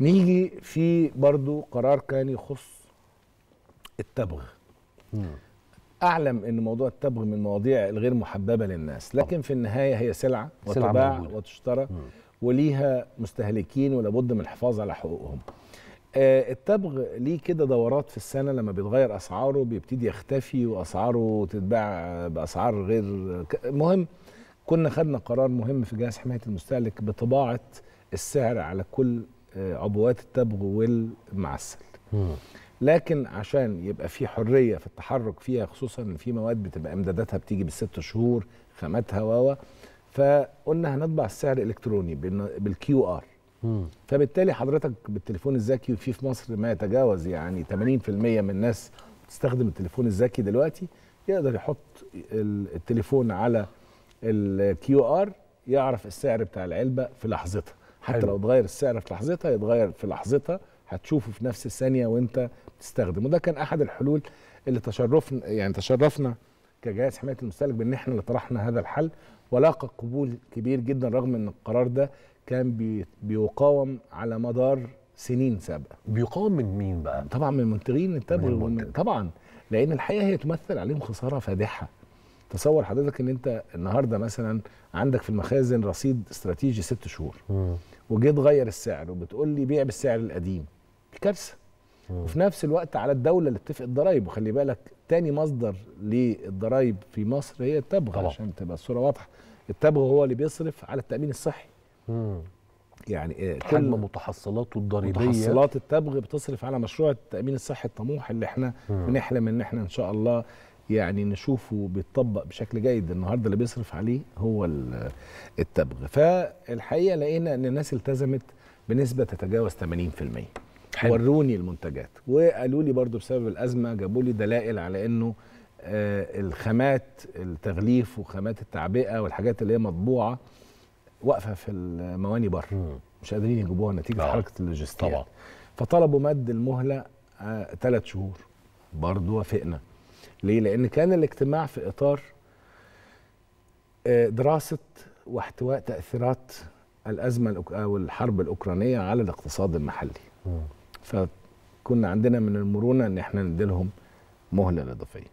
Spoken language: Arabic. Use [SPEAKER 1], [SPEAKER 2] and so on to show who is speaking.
[SPEAKER 1] نيجي في برضو قرار كان يخص التبغ مم. اعلم ان موضوع التبغ من المواضيع الغير محببه للناس لكن في النهايه هي سلعه وتباع وتشترى مم. وليها مستهلكين ولابد من الحفاظ على حقوقهم آه التبغ ليه كده دورات في السنه لما بيتغير اسعاره بيبتدي يختفي واسعاره تتباع باسعار غير مهم كنا خدنا قرار مهم في جهاز حمايه المستهلك بطباعه السعر على كل عبوات التبغ والمعسل لكن عشان يبقى في حريه في التحرك فيها خصوصا ان في مواد بتبقى امداداتها بتيجي بالست شهور خاماتها واوا فقلنا هنطبع السعر الالكتروني بالكيو ار فبالتالي حضرتك بالتليفون الذكي وفي في مصر ما يتجاوز يعني 80% من الناس بتستخدم التليفون الذكي دلوقتي يقدر يحط التليفون على الكيو ار يعرف السعر بتاع العلبه في لحظتها حتى لو اتغير السعر في لحظتها يتغير في لحظتها هتشوفه في نفس الثانيه وانت تستخدمه وده كان احد الحلول اللي تشرفنا يعني تشرفنا كجهاز حمايه المستهلك بان احنا اللي طرحنا هذا الحل ولاقى قبول كبير جدا رغم ان القرار ده كان بي بيقاوم على مدار سنين سابقه بيقاوم من مين بقى طبعا من المنتجين التبغ طبعا لان الحقيقه هي تمثل عليهم خساره فادحه تصور حضرتك ان انت النهارده مثلا عندك في المخازن رصيد استراتيجي ست شهور وجيت غير السعر وبتقول لي بيع بالسعر القديم دي كارثه وفي نفس الوقت على الدوله اللي بتفق الضرايب وخلي بالك تاني مصدر للضرايب في مصر هي التبغ طبعا. عشان تبقى الصوره واضحه التبغ هو اللي بيصرف على التامين الصحي يعني يعني حجم متحصلاته الضريبيه متحصلات التبغ بتصرف على مشروع التامين الصحي الطموح اللي احنا بنحلم ان احنا ان شاء الله يعني نشوفه بيتطبق بشكل جيد النهارده اللي بيصرف عليه هو التبغ فالحقيقه لقينا ان الناس التزمت بنسبه تتجاوز 80% حلو. وروني المنتجات وقالوا لي برضو بسبب الازمه جابوا لي دلائل على انه آه الخامات التغليف وخامات التعبئه والحاجات اللي هي مطبوعه واقفه في المواني بره مش قادرين يجيبوها نتيجه طبعا. حركه اللوجستيات طبعا فطلبوا مد المهله ثلاث آه شهور برضه وافقنا ليه؟ لأن كان الاجتماع في إطار آه، دراسة واحتواء تأثيرات الأزمة أو الحرب الأوكرانية على الاقتصاد المحلي فكنا عندنا من المرونة أن احنا نديلهم مهلة إضافية